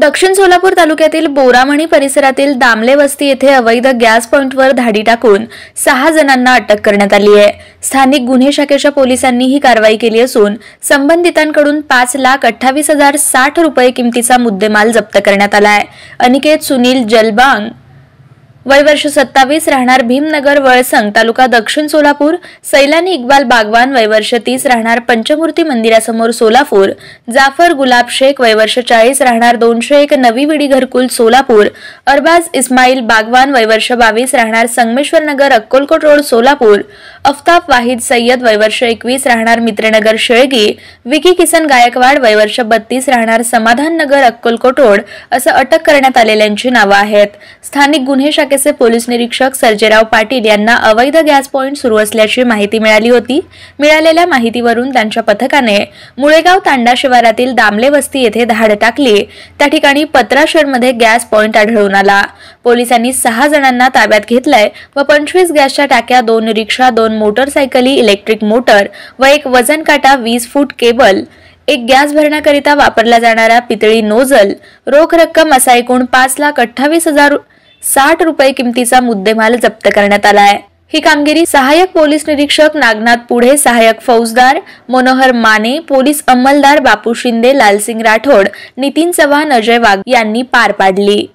दक्षिण सोलापूर तालुक्यातील बोरामणी परिसरातील दामले वस्ती येथे अवैध गॅस पॉईंटवर धाडी टाकून सहा जणांना अटक करण्यात आली आहे स्थानिक गुन्हे शाखेच्या पोलिसांनी ही कारवाई केली असून संबंधितांकडून पाच लाख अठ्ठावीस हजार साठ रुपये किमतीचा मुद्देमाल जप्त करण्यात आला आहे अनिकेत सुनील जलबांग वय वर्ष सत्तावीस राहणार भीमनगर वळसंग तालुका दक्षिण सोलापूर सैलानी इक्बाल बागवान वर्ष तीस राहणार पंचमूर्ती मंदिरासमोर सोलापूर जाफर गुलाब शेख वर्ष चाळीस राहणार दोनशे एक नवी विडी घरकुल सोलापूर अरबाज इस्माईल बागवान वर्ष बावीस राहणार संगमेश्वर नगर अक्कोलकोट रोड सोलापूर अफताब वाहिद सय्यद वर्ष एकवीस राहणार मित्रनगर शेळगी विकी किसन गायकवाड वर्ष बत्तीस राहणार समाधान नगर अक्कोलकोट रोड असं अटक करण्यात आलेल्यांची नावं आहेत स्थानिक गुन्हे शाखेचे पोलीस निरीक्षक सर्जेराव पाटील यांना अवैध गॅस पॉईंट सुरू असल्याची माहिती मिळाली होती मिळालेल्या माहितीवरून त्यांच्या पथकाने मुळेगाव तांडा शिवारातील दामले वस्ती येथे धाड टाकली त्या ठिकाणी पत्रा मध्ये गॅस पॉईंट आढळून आला पोलिसांनी सहा जणांना ताब्यात घेतलंय व पंचवीस गॅसच्या टाक्या दोन रिक्षा दोन मोटरसायकली इलेक्ट्रिक मोटर व एक वजन काटा वीस फूट केबल एक गॅस भरण्याकरिता वापरला जाणारा पितळी नोजल रोख रक्कम असा एकूण पाच लाख अठ्ठावीस हजार साठ रुपये किमतीचा मुद्देमाल जप्त करण्यात आला आहे ही कामगिरी सहायक पोलीस निरीक्षक नागनाथ पुढे सहायक फौजदार मनोहर माने पोलीस अंमलदार बापू शिंदे लालसिंग राठोड नितीन चव्हाण अजय वाघ यांनी पार पाडली